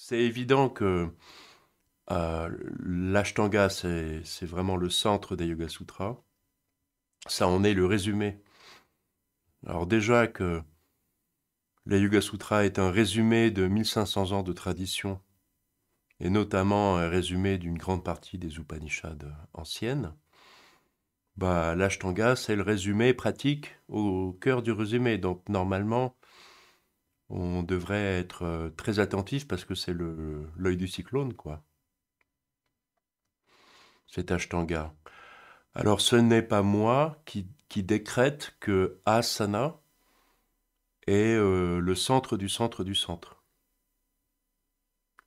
C'est évident que euh, l'Ashtanga, c'est, vraiment le centre des Yoga Sutras. Ça en est le résumé. Alors déjà que les Yoga Sutras est un résumé de 1500 ans de tradition, et notamment un résumé d'une grande partie des Upanishads anciennes, bah, l'Ashtanga, c'est le résumé pratique au cœur du résumé. Donc normalement, on devrait être euh, très attentif parce que c'est l'œil du cyclone, quoi. Cet Ashtanga. Alors, ce n'est pas moi qui, décrète que Asana est euh, le centre du centre du centre.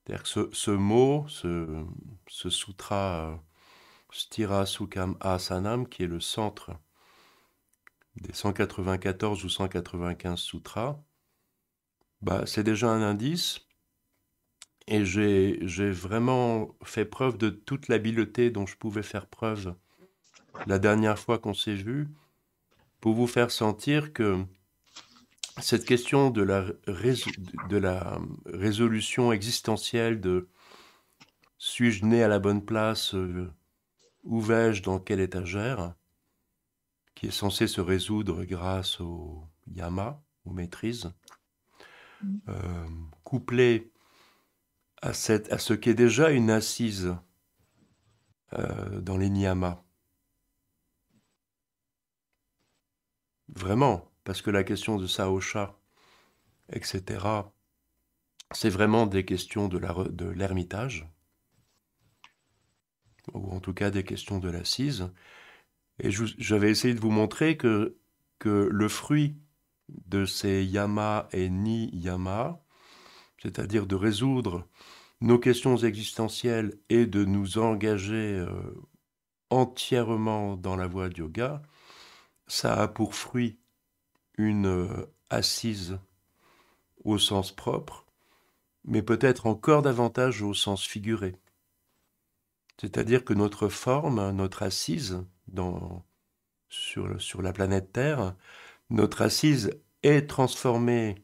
C'est-à-dire que ce, mot, ce, sutra euh, Stira Sukham Asanam, qui est le centre des 194 ou 195 sutras, bah, c'est déjà un indice. Et j'ai vraiment fait preuve de toute l'habileté dont je pouvais faire preuve la dernière fois qu'on s'est vu pour vous faire sentir que cette question de la, résolution existentielle de suis-je né à la bonne place, euh, où vais-je, dans quelle étagère, qui est censée se résoudre grâce au yama, aux maîtrise », euh, couplé à, cette, à ce qu'est déjà une assise euh, dans les niyamas. Vraiment, parce que la question de Saosha, etc., c'est vraiment des questions de l'ermitage, de ou en tout cas des questions de l'assise. Et j'avais essayé de vous montrer que, que le fruit de ces yamas et ni yamas c'est-à-dire de résoudre nos questions existentielles et de nous engager euh, entièrement dans la voie du yoga, ça a pour fruit une euh, assise au sens propre, mais peut-être encore davantage au sens figuré. C'est-à-dire que notre forme, notre assise dans, sur la planète Terre, notre assise est transformée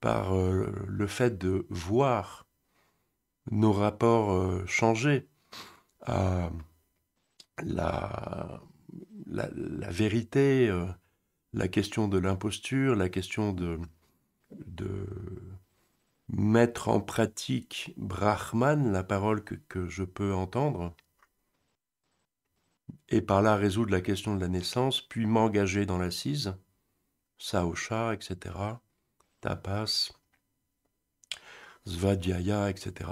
par euh, le fait de voir nos rapports euh, changer à la, vérité, euh, la question de l'imposture, la question de, mettre en pratique Brahman, la parole que je peux entendre, et par là résoudre la question de la naissance, puis m'engager dans l'assise Saocha, etc., Tapas, Svadhyaya, etc.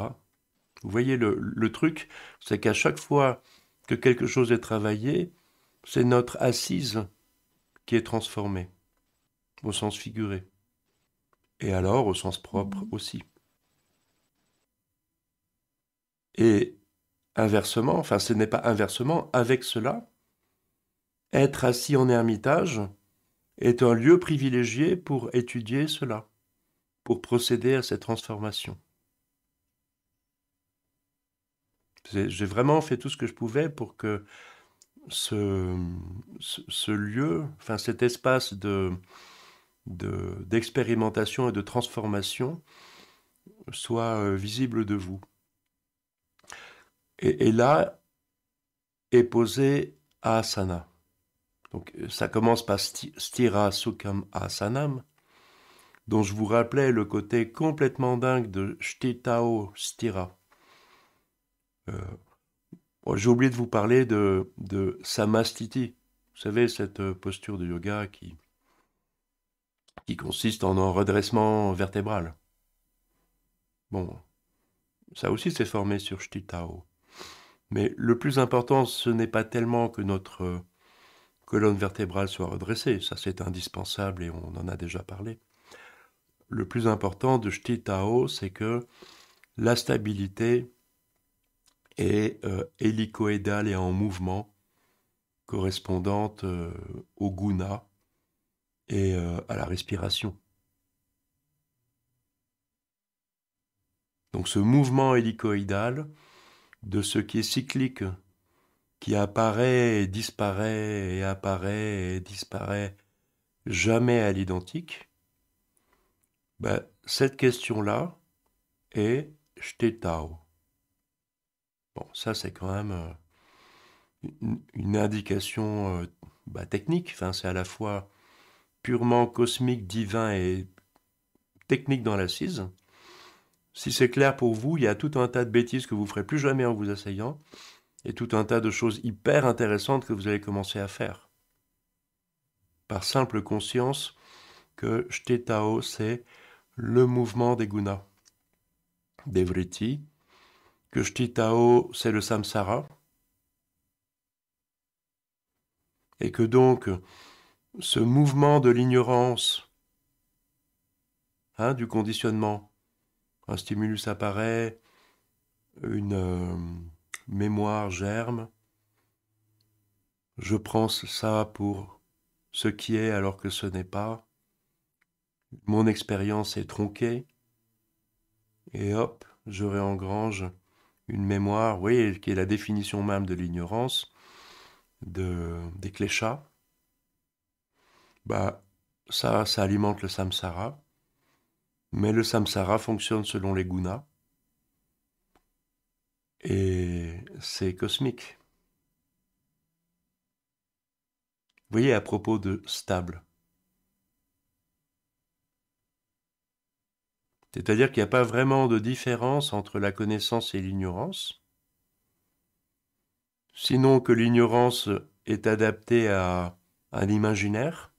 Vous voyez le, le truc, c'est qu'à chaque fois que quelque chose est travaillé, c'est notre assise qui est transformée, au sens figuré, et alors au sens propre mmh. aussi. Et inversement, enfin ce n'est pas inversement, avec cela, être assis en ermitage, est un lieu privilégié pour étudier cela, pour procéder à cette transformation. J'ai vraiment fait tout ce que je pouvais pour que ce, lieu, enfin cet espace de, d'expérimentation et de transformation soit euh, visible de vous. Et, et là est posé asana. Donc euh, ça commence par Stira Sukham Asanam, dont je vous rappelais le côté complètement dingue de Shtitao Stira. Euh, oh, j'ai oublié de vous parler de, de Samastiti. Vous savez, cette euh, posture de yoga qui, qui consiste en un redressement vertébral. Bon, ça aussi c'est formé sur Shtitao. Mais le plus important, ce n'est pas tellement que notre colonne vertébrale soit redressée, ça c'est indispensable et on en a déjà parlé. Le plus important de Shti c'est que la stabilité est euh, hélicoïdale et en mouvement, correspondante euh, au guna et euh, à la respiration. Donc ce mouvement hélicoïdal de ce qui est cyclique qui apparaît et disparaît et apparaît et disparaît jamais à l'identique, bah, cette question-là est shtetao. Bon, ça c'est quand même euh, une indication euh, bah, technique, enfin, c'est à la fois purement cosmique, divin et technique dans l'assise. Si c'est clair pour vous, il y a tout un tas de bêtises que vous ferez plus jamais en vous asseyant et tout un tas de choses hyper intéressantes que vous allez commencer à faire. Par simple conscience que tao, c'est le mouvement des gunas, des vritti, que tao, c'est le samsara, et que donc ce mouvement de l'ignorance, hein, du conditionnement, un stimulus apparaît, une, euh, mémoire germe, je prends ça pour ce qui est alors que ce n'est pas, mon expérience est tronquée, et hop, je réengrange une mémoire, oui, qui est la définition même de l'ignorance, de, des cléchats, bah, ça, ça alimente le samsara, mais le samsara fonctionne selon les gunas, et c'est cosmique. Vous voyez à propos de stable. C'est-à-dire qu'il n'y a pas vraiment de différence entre la connaissance et l'ignorance, sinon que l'ignorance est adaptée à, l'imaginaire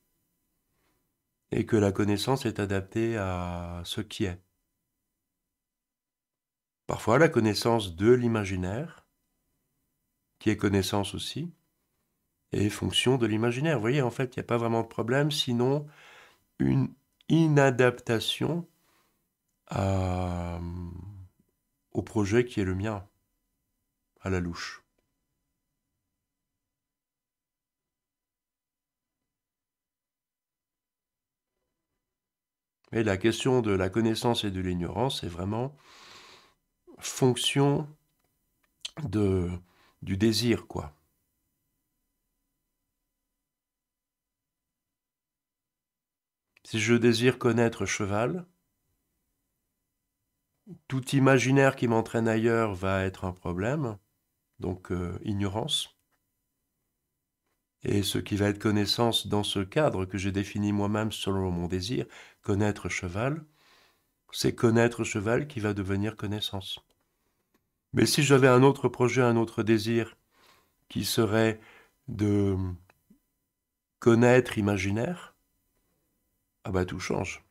et que la connaissance est adaptée à ce qui est. Parfois la connaissance de l'imaginaire, qui est connaissance aussi, est fonction de l'imaginaire. Vous voyez, en fait, il n'y a pas vraiment de problème, sinon une inadaptation au projet qui est le mien, à la louche. Mais la question de la connaissance et de l'ignorance est vraiment fonction de, du désir, quoi. Si je désire connaître cheval, tout imaginaire qui m'entraîne ailleurs va être un problème, donc euh, ignorance. Et ce qui va être connaissance dans ce cadre que j'ai défini moi-même selon mon désir, connaître cheval, c'est connaître cheval qui va devenir connaissance. Mais si j'avais un autre projet, un autre désir, qui serait de connaître imaginaire, ah bah tout change.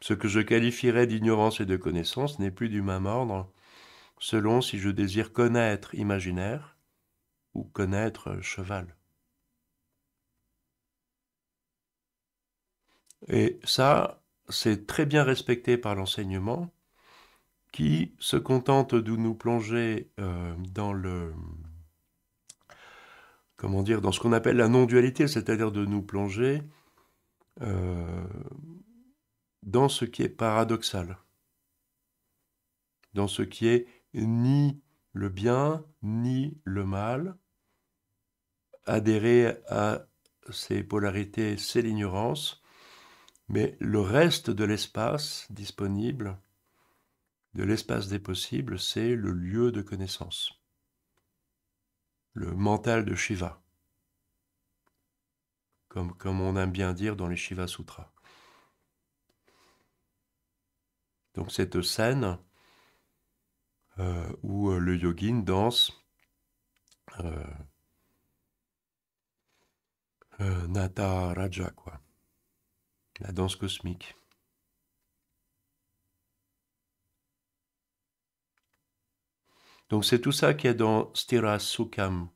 Ce que je qualifierais d'ignorance et de connaissance n'est plus du même ordre selon si je désire connaître imaginaire ou connaître cheval. Et ça, c'est très bien respecté par l'enseignement, qui se contente de nous plonger euh, dans le comment dire dans ce qu'on appelle la non-dualité, c'est-à-dire de nous plonger euh, dans ce qui est paradoxal, dans ce qui est ni le bien ni le mal, adhérer à ces polarités, c'est l'ignorance, mais le reste de l'espace disponible, de l'espace des possibles, c'est le lieu de connaissance, le mental de Shiva, comme, comme on aime bien dire dans les Shiva Sutras. Donc cette scène euh, où euh, le yogin danse euh, euh quoi la danse cosmique. Donc c'est tout ça qui est dans Stira Sukham,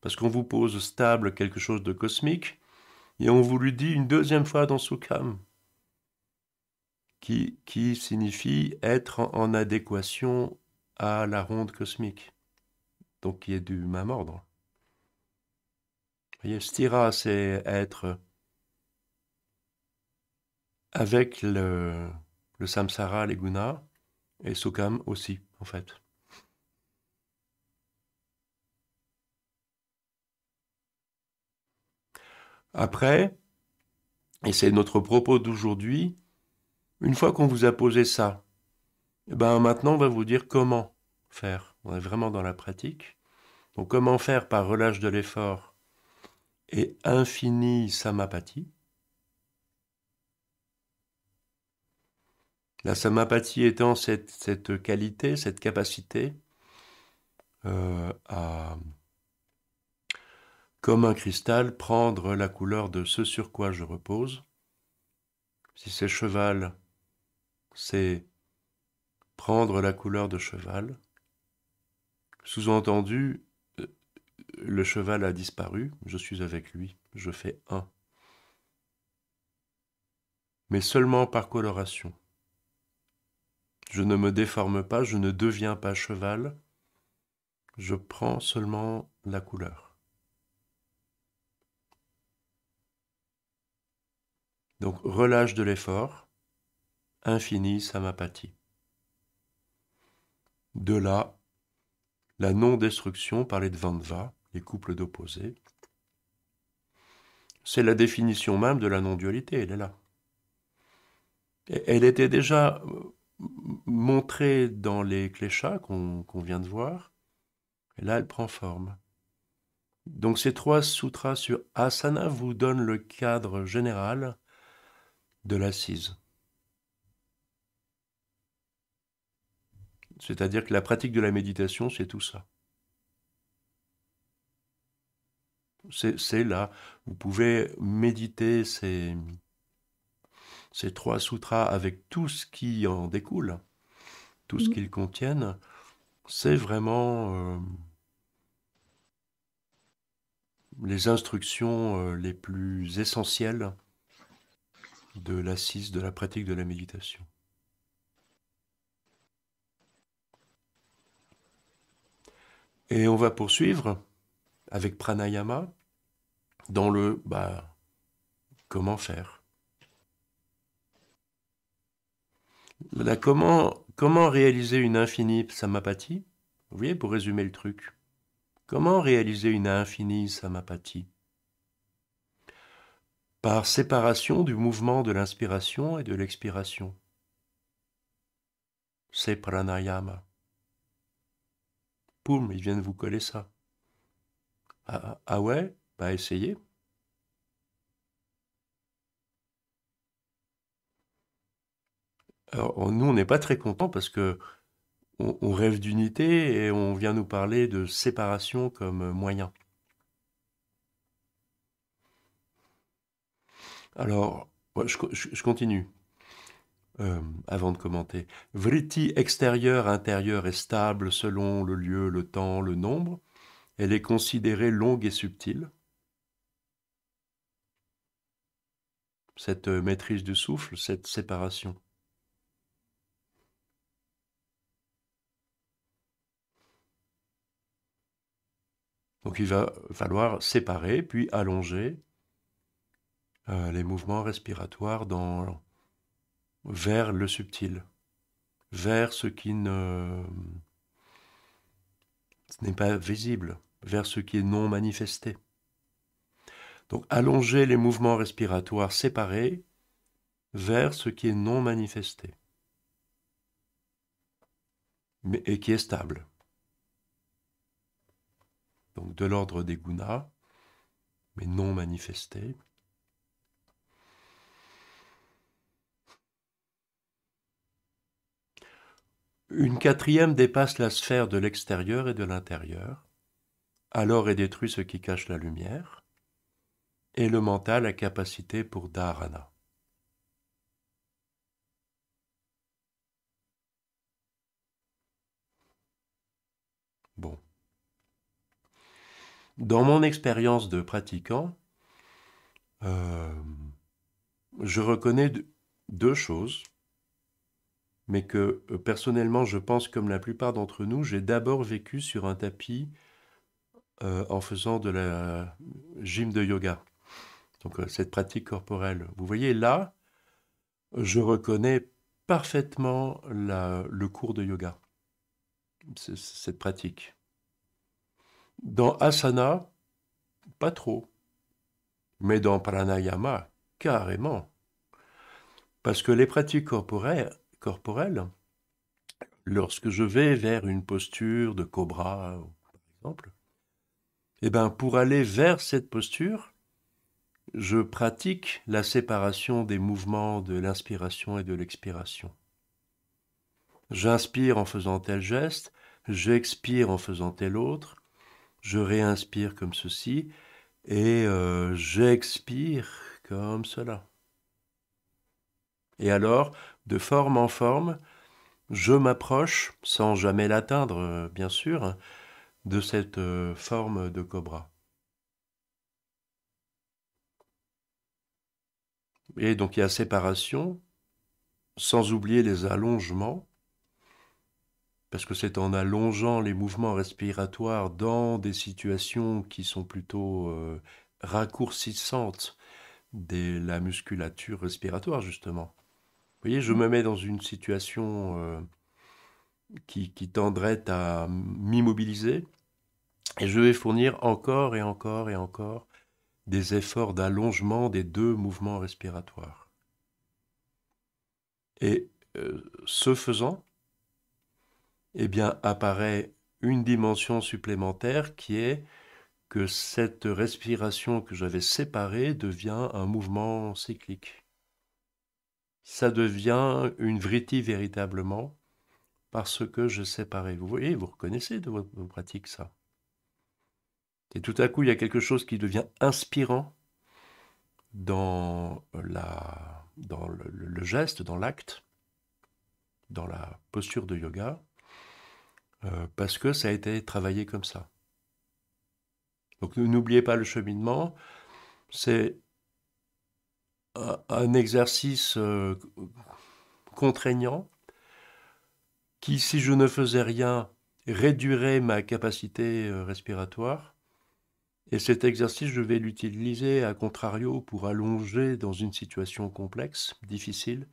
parce qu'on vous pose stable quelque chose de cosmique, et on vous le dit une deuxième fois dans Sukham, qui, qui signifie être en, adéquation à la ronde cosmique, donc qui est du même ordre. Stira, c'est être avec le, samsara, les gunas, et Sokam aussi, en fait. Après, et c'est notre propos d'aujourd'hui, une fois qu'on vous a posé ça, eh ben maintenant on va vous dire comment faire. On est vraiment dans la pratique. Donc comment faire par relâche de l'effort et infinie samapati. La samapathie étant cette, qualité, cette capacité euh, à, comme un cristal, prendre la couleur de ce sur quoi je repose. Si c'est cheval, c'est prendre la couleur de cheval. Sous-entendu, le cheval a disparu, je suis avec lui, je fais un. Mais seulement par coloration. Je ne me déforme pas, je ne deviens pas cheval, je prends seulement la couleur. Donc relâche de l'effort, infini samapati. De là, la non-destruction par les dvandva, les couples d'opposés. C'est la définition même de la non-dualité, elle est là. Elle était déjà montrée dans les cléchats qu'on vient de voir, et là elle prend forme. Donc ces trois sutras sur asana vous donnent le cadre général de l'assise. C'est-à-dire que la pratique de la méditation, c'est tout ça. C'est là. Vous pouvez méditer ces, ces trois sutras avec tout ce qui en découle, tout ce mm. qu'ils contiennent, c'est vraiment euh, les instructions euh, les plus essentielles de l'assise de la pratique de la méditation. Et on va poursuivre avec pranayama dans le bah, comment faire. comment, réaliser une infinie samapathie Vous voyez, pour résumer le truc. Comment réaliser une infinie samapathie Par séparation du mouvement de l'inspiration et de l'expiration. C'est pranayama. Poum, ils viennent vous coller ça. Ah, ah, ah ouais Bah essayez. nous, on n'est pas très contents parce que on, rêve d'unité et on vient nous parler de séparation comme moyen. Alors, je, continue euh, avant de commenter. Vriti extérieure, intérieure est stable selon le lieu, le temps, le nombre. Elle est considérée longue et subtile. Cette euh, maîtrise du souffle, cette séparation. Donc il va falloir séparer puis allonger euh, les mouvements respiratoires dans, vers le subtil, vers ce qui ne n'est pas visible, vers ce qui est non manifesté. Donc allonger les mouvements respiratoires séparés vers ce qui est non manifesté mais, et qui est stable donc de l'ordre des gunas, mais non manifestés. Une quatrième dépasse la sphère de l'extérieur et de l'intérieur, alors est détruit ce qui cache la lumière, et le mental a capacité pour dharana. Dans mon expérience de pratiquant, euh, je reconnais deux choses, mais que euh, personnellement, je pense comme la plupart d'entre nous, j'ai d'abord vécu sur un tapis euh, en faisant de la gym de yoga, donc cette pratique corporelle. Vous voyez, là, je reconnais parfaitement le cours de yoga, cette pratique. Dans asana, pas trop. Mais dans pranayama, carrément. Parce que les pratiques corporelles, corporelles lorsque je vais vers une posture de cobra, par exemple, eh ben pour aller vers cette posture, je pratique la séparation des mouvements de l'inspiration et de l'expiration. J'inspire en faisant tel geste, j'expire en faisant tel autre, je réinspire comme ceci et euh, j'expire comme cela. Et alors, de forme en forme, je m'approche, sans jamais l'atteindre, euh, bien sûr, hein, de cette euh, forme de cobra. Et donc il y a séparation, sans oublier les allongements, parce que c'est en allongeant les mouvements respiratoires dans des situations qui sont plutôt euh, raccourcissantes de la musculature respiratoire, justement. Vous voyez, je me mets dans une situation euh, qui, tendrait à m'immobiliser, et je vais fournir encore et encore et encore des efforts d'allongement des deux mouvements respiratoires. Et euh, ce faisant, eh bien, apparaît une dimension supplémentaire qui est que cette respiration que j'avais séparée devient un mouvement cyclique. Ça devient une vritti véritablement parce que je séparais. Vous voyez, vous reconnaissez de vos, pratique pratiques ça. Et tout à coup, il y a quelque chose qui devient inspirant dans, dans le geste, dans l'acte, dans la posture de yoga, euh, parce que ça a été travaillé comme ça. Donc n'oubliez pas le cheminement, c'est un, exercice euh, contraignant qui, si je ne faisais rien, réduirait ma capacité euh, respiratoire. Et cet exercice, je vais l'utiliser à contrario pour allonger dans une situation complexe, difficile,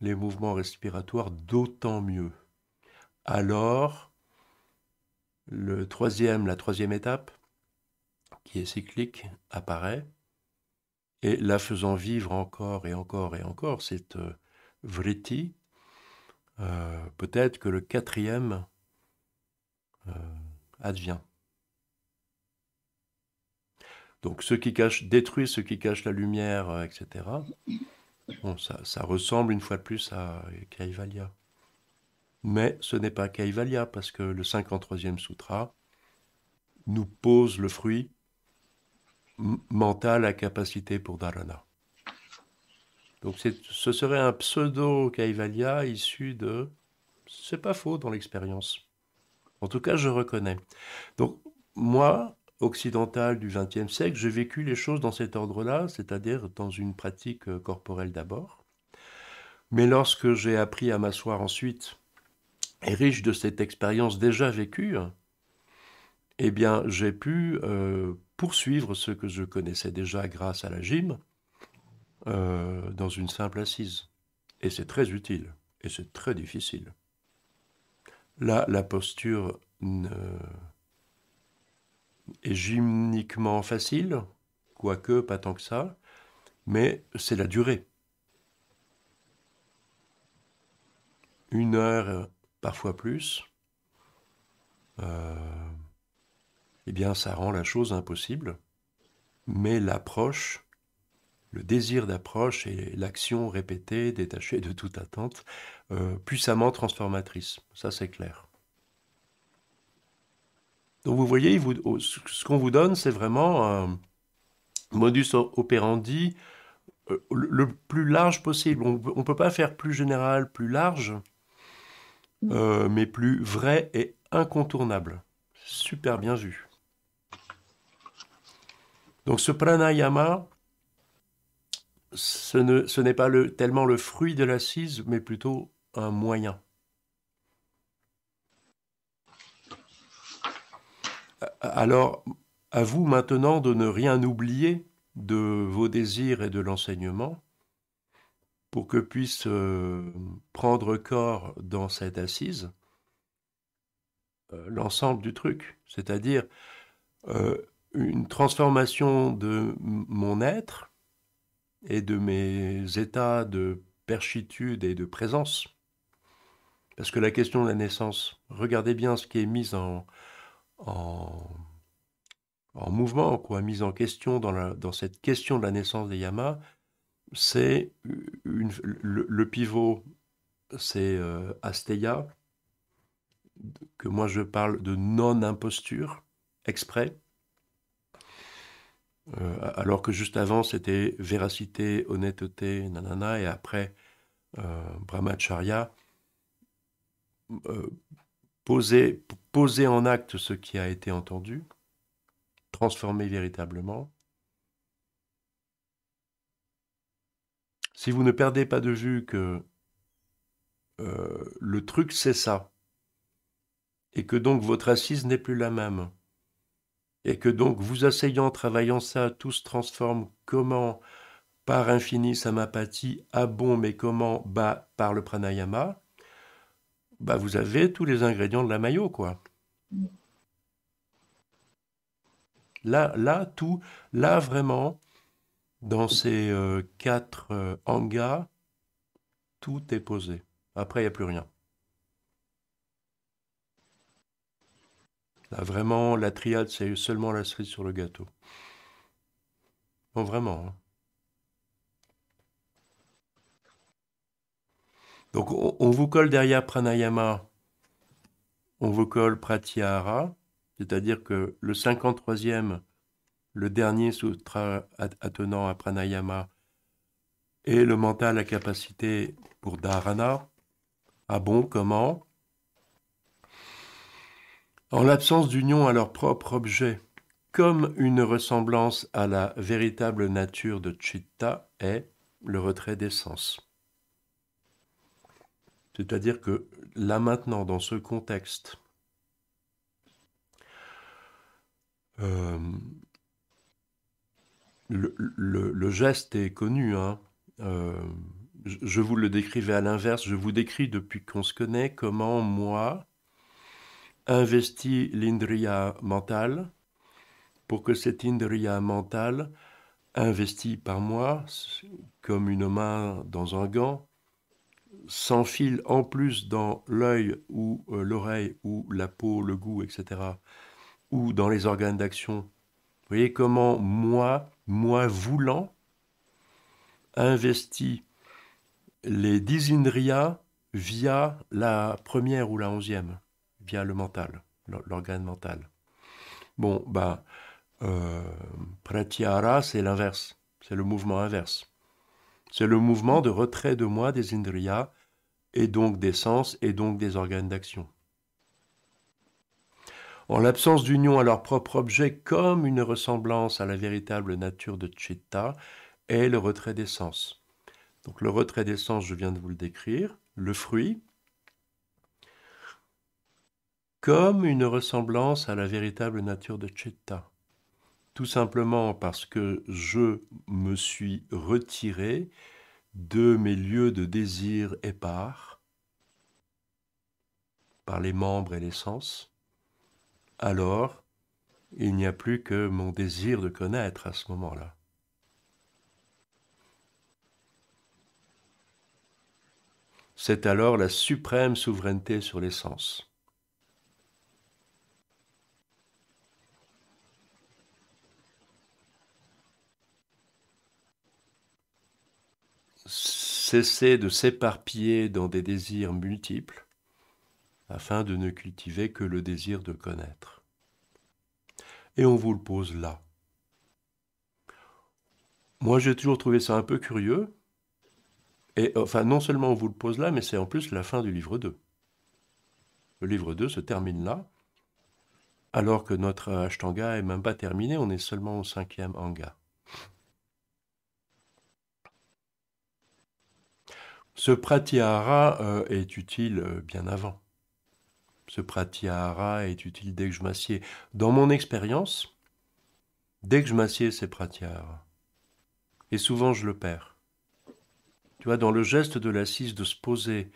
les mouvements respiratoires d'autant mieux. Alors, le troisième, la troisième étape, qui est cyclique, apparaît, et la faisant vivre encore et encore et encore, cette euh, euh, peut-être que le quatrième euh, advient. Donc ceux qui cachent, détruit ceux qui cache la lumière, euh, etc. ça, ça ressemble une fois de plus à Kaivalya mais ce n'est pas Kaivalya, parce que le 53e sutra nous pose le fruit mental à capacité pour dharana. Donc ce serait un pseudo Kaivalya issu de... C'est pas faux dans l'expérience. En tout cas, je reconnais. Donc moi, occidental du XXe siècle, j'ai vécu les choses dans cet ordre-là, c'est-à-dire dans une pratique euh, corporelle d'abord. Mais lorsque j'ai appris à m'asseoir ensuite et riche de cette expérience déjà vécue, eh bien, j'ai pu euh, poursuivre ce que je connaissais déjà grâce à la gym euh, dans une simple assise. Et c'est très utile, et c'est très difficile. Là, la posture est gymniquement facile, quoique pas tant que ça, mais c'est la durée. Une heure parfois plus, euh, eh bien ça rend la chose impossible. Mais l'approche, le désir d'approche et l'action répétée, détachée de toute attente, euh, puissamment transformatrice, ça c'est clair. Donc vous voyez, ce qu'on vous donne, c'est vraiment un modus operandi euh, le plus large possible. On ne peut pas faire plus général, plus large. Euh, mais plus vrai et incontournable. Super bien vu. Donc ce pranayama, ce n'est pas tellement le fruit de l'assise, mais plutôt un moyen. Alors, à vous maintenant de ne rien oublier de vos désirs et de l'enseignement, pour que puisse euh, prendre corps dans cette assise euh, l'ensemble du truc, c'est-à-dire euh, une transformation de mon être et de mes états de perchitude et de présence. Parce que la question de la naissance, regardez bien ce qui est mis en, en, mouvement, quoi, mise en question dans, dans cette question de la naissance des yamas, c'est le, pivot, c'est euh, Asteya, que moi je parle de non-imposture, exprès, euh, alors que juste avant c'était véracité, honnêteté, nanana, et après euh, Brahmacharya, poser, poser en acte ce qui a été entendu, transformer véritablement, si vous ne perdez pas de vue que euh, le truc c'est ça, et que donc votre assise n'est plus la même, et que donc vous asseyant, travaillant ça, tout se transforme comment par infini samapati, à bon mais comment bas par le pranayama, bah vous avez tous les ingrédients de la maillot quoi. Mm. Là, là, tout, là vraiment, dans ces euh, quatre euh, hangas, tout est posé. Après, il n'y a plus rien. Là, vraiment, la triade, c'est seulement la cerise sur le gâteau. Bon, vraiment. Hein. Donc, on, vous colle derrière pranayama, on vous colle pratyahara, c'est-à-dire que le 53e le dernier sutra attenant à pranayama et le mental à capacité pour dharana. Ah bon, comment En l'absence d'union à leur propre objet, comme une ressemblance à la véritable nature de Chitta est le retrait des sens. C'est-à-dire que là maintenant, dans ce contexte, euh, le, geste est connu. Hein. Euh, je vous le décrivais à l'inverse. Je vous décris depuis qu'on se connaît comment moi investis l'indria mental pour que cette indria mental investie par moi comme une main dans un gant s'enfile en plus dans l'œil ou euh, l'oreille ou la peau, le goût, etc., ou dans les organes d'action voyez comment moi, moi voulant, investis les dix indriyas via la première ou la onzième, via le mental, l'organe mental. Bon, ben, pratyahara, c'est l'inverse, c'est le mouvement inverse. C'est le mouvement de retrait de moi des indriyas et donc des sens et donc des organes d'action. En l'absence d'union à leur propre objet comme une ressemblance à la véritable nature de Chitta est le retrait des sens. Donc le retrait des sens, je viens de vous le décrire, le fruit, comme une ressemblance à la véritable nature de Chitta. Tout simplement parce que je me suis retiré de mes lieux de désir épars par les membres et les sens alors il n'y a plus que mon désir de connaître à ce moment-là. C'est alors la suprême souveraineté sur les sens. Cesser de s'éparpiller dans des désirs multiples afin de ne cultiver que le désir de connaître. Et on vous le pose là. Moi, j'ai toujours trouvé ça un peu curieux. Et enfin, non seulement on vous le pose là, mais c'est en plus la fin du livre 2. Le livre 2 se termine là, alors que notre Ashtanga est même pas terminé, on est seulement au cinquième Anga. Ce pratyahara euh, est utile euh, bien avant. Ce pratihara est utile dès que je m'assieds. Dans mon expérience, dès que je m'assieds, c'est pratihara. Et souvent, je le perds. Tu vois, dans le geste de l'assise, de se poser,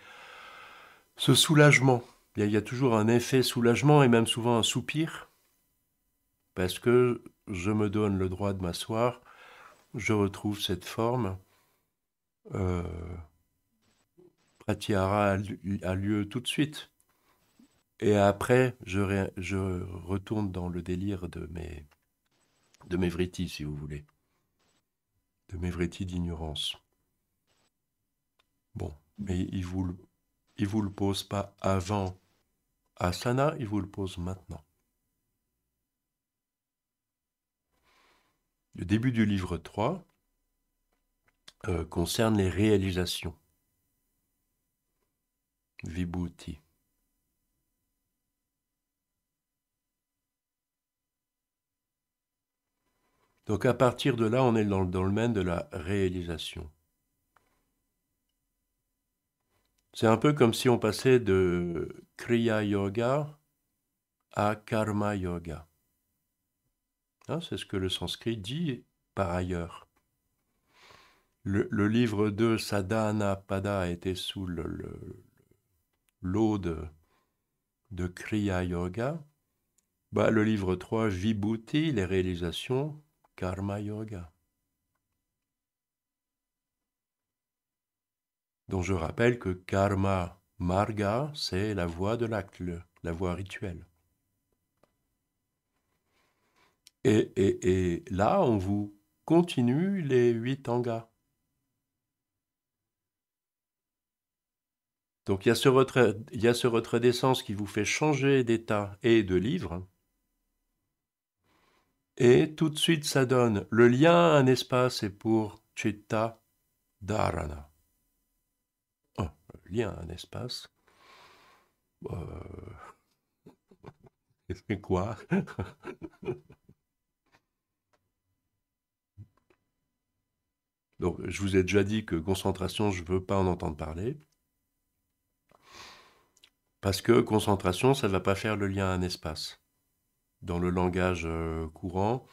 ce soulagement, il y a toujours un effet soulagement et même souvent un soupir, parce que je me donne le droit de m'asseoir, je retrouve cette forme. Euh, a lieu tout de suite. Et après, je, retourne dans le délire de mes de mes si vous voulez. De mes vrétis d'ignorance. Bon, mais il vous, vous le pose pas avant Asana, il vous le pose maintenant. Le début du livre 3 euh, concerne les réalisations. Vibhuti. Donc à partir de là, on est dans le domaine de la réalisation. C'est un peu comme si on passait de Kriya Yoga à Karma Yoga. Hein, c'est ce que le sanskrit dit par ailleurs. Le, livre 2, Sadhana Pada était sous l'eau le, de, Kriya Yoga. Bah, le livre 3, Vibhuti, les réalisations, Karma Yoga, dont je rappelle que Karma Marga, c'est la voie de l'acte, la voie rituelle. Et, et, et, là, on vous continue les huit angas. Donc il y a ce retrait, il y a ce retrait d'essence qui vous fait changer d'état et de livre. Et tout de suite, ça donne le lien à un espace est pour Chitta Dharana. Oh, le lien à un espace. C'est euh, quoi Donc, je vous ai déjà dit que concentration, je ne veux pas en entendre parler. Parce que concentration, ça ne va pas faire le lien à un espace dans le langage euh, courant,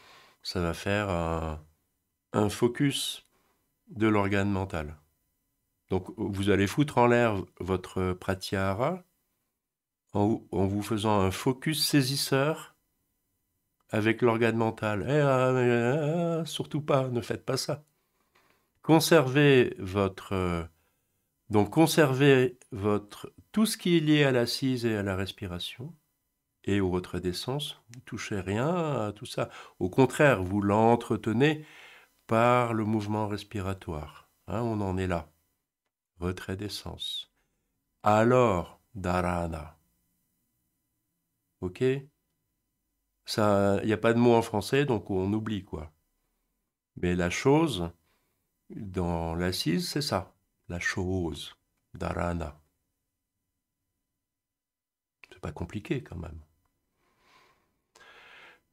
ça va faire un, focus de l'organe mental. Donc vous allez foutre en l'air votre pratyahara en, vous faisant un focus saisisseur avec l'organe mental. Eh, ah, ah, ah, surtout pas, ne faites pas ça. Conservez votre donc conservez votre tout ce qui est lié à l'assise et à la respiration et retrait sens, vous ne touchez rien à tout ça. Au contraire, vous l'entretenez par le mouvement respiratoire. Hein, on en est là. Retrait d'essence. Alors, dharana. Ok Ça, Il n'y a pas de mot en français, donc on oublie quoi. Mais la chose, dans l'assise, c'est ça. La chose, dharana. C'est pas compliqué quand même.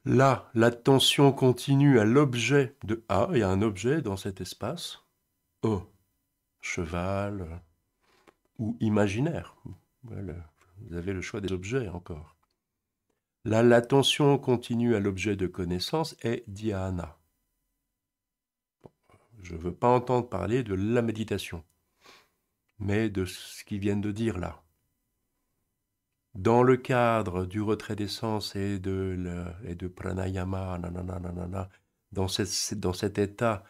Là, l'attention continue à l'objet de A. Il y a un objet dans cet espace. O. Cheval euh, ou imaginaire. Vous avez le choix des objets encore. Là, l'attention continue à l'objet de connaissance est dhyana. Je ne veux pas entendre parler de la méditation, mais de ce qu'ils viennent de dire là dans le cadre du retrait des sens et de, de pranayama, dans, cet état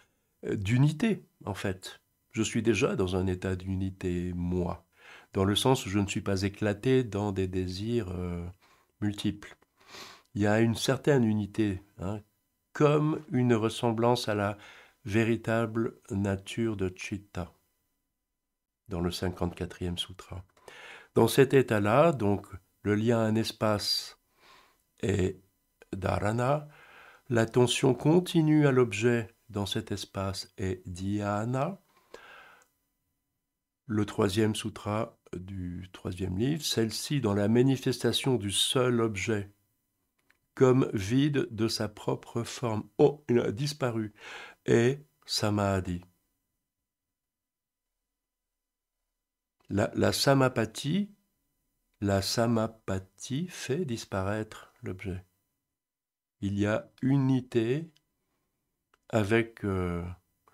euh, d'unité, en fait. Je suis déjà dans un état d'unité, moi, dans le sens où je ne suis pas éclaté dans des désirs euh, multiples. Il y a une certaine unité, hein, comme une ressemblance à la véritable nature de Chitta, dans le 54e sutra. Dans cet état-là, donc le lien à un espace est dharana, l'attention continue à l'objet dans cet espace est dhyana. Le troisième sutra du troisième livre, celle-ci dans la manifestation du seul objet, comme vide de sa propre forme, oh, il a disparu, est samadhi. La, samapathie, la samapathie fait disparaître l'objet. Il y a unité avec euh,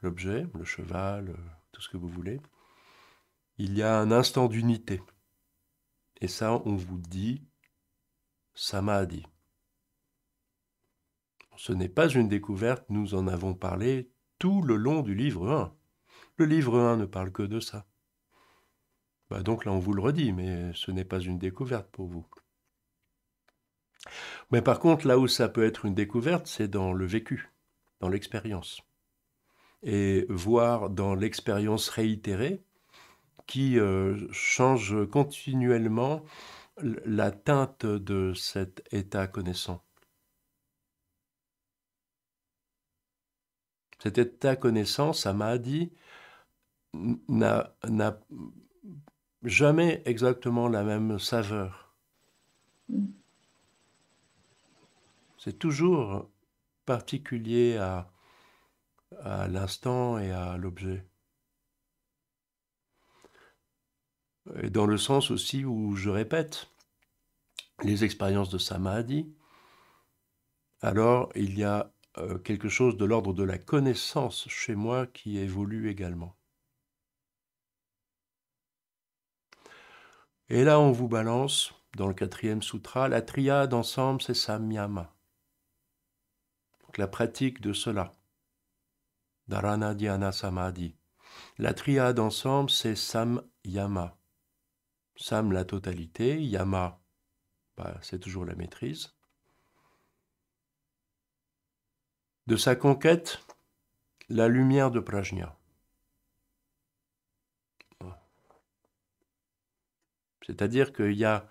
l'objet, le cheval, euh, tout ce que vous voulez. Il y a un instant d'unité. Et ça, on vous dit samadhi. Ce n'est pas une découverte, nous en avons parlé tout le long du livre 1. Le livre 1 ne parle que de ça. Bah, donc là, on vous le redit, mais ce n'est pas une découverte pour vous. Mais par contre, là où ça peut être une découverte, c'est dans le vécu, dans l'expérience. Et voir dans l'expérience réitérée qui euh, change continuellement la teinte de cet état connaissant. Cet état connaissant, ça dit n'a jamais exactement la même saveur. Mm. C'est toujours particulier à, l'instant et à l'objet. Et dans le sens aussi où je répète les expériences de Samadhi, alors il y a euh, quelque chose de l'ordre de la connaissance chez moi qui évolue également. Et là, on vous balance, dans le quatrième sutra, la triade ensemble, c'est samyama. Donc la pratique de cela. Dharana dhyana samadhi. La triade ensemble, c'est samyama. Sam, la totalité, yama, bah, c'est toujours la maîtrise. De sa conquête, la lumière de Prajna. C'est-à-dire qu'il y a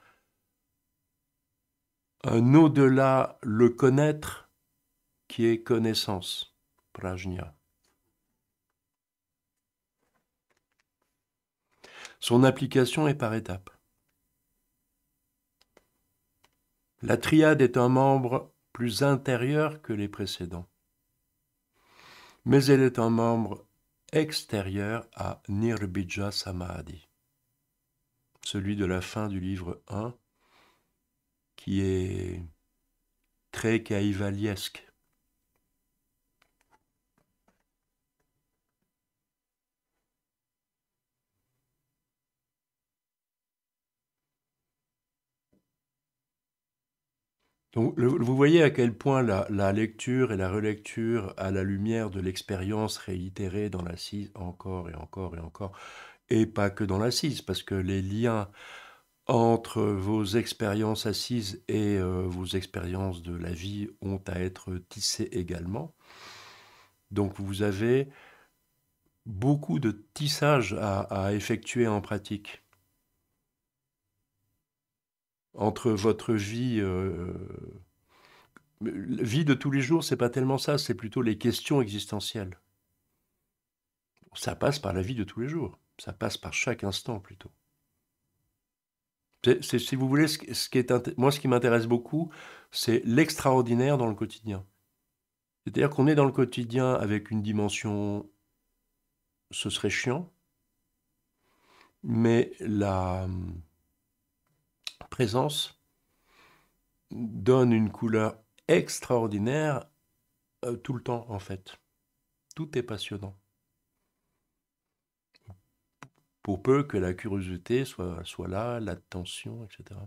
un au-delà, le connaître, qui est connaissance, prajna. Son application est par étapes. La triade est un membre plus intérieur que les précédents, mais elle est un membre extérieur à Nirbija Samadhi celui de la fin du livre 1, qui est très caïvaliesque. Donc, vous voyez à quel point la, la, lecture et la relecture à la lumière de l'expérience réitérée dans l'assise encore et encore et encore et pas que dans l'assise, parce que les liens entre vos expériences assises et euh, vos expériences de la vie ont à être tissés également. Donc vous avez beaucoup de tissage à, effectuer en pratique entre votre vie euh, vie de tous les jours, c'est pas tellement ça, c'est plutôt les questions existentielles. Ça passe par la vie de tous les jours. Ça passe par chaque instant plutôt. si vous voulez, moi, ce qui m'intéresse beaucoup, c'est l'extraordinaire dans le quotidien. C'est-à-dire qu'on est dans le quotidien avec une dimension, ce serait chiant, mais la hum, présence donne une couleur extraordinaire euh, tout le temps, en fait. Tout est passionnant pour peu que la curiosité soit, soit là, l'attention, etc.